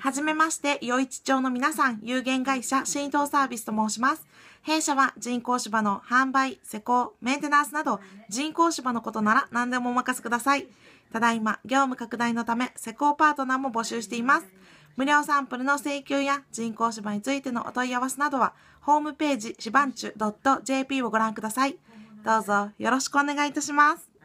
はじめまして、与一町の皆さん、有限会社新移サービスと申します。弊社は人工芝の販売、施工、メンテナンスなど、人工芝のことなら何でもお任せください。ただいま、業務拡大のため、施工パートナーも募集しています。無料サンプルの請求や人工芝についてのお問い合わせなどは、ホームページ、しばんちゅ .jp をご覧ください。どうぞよろしくお願いいたします。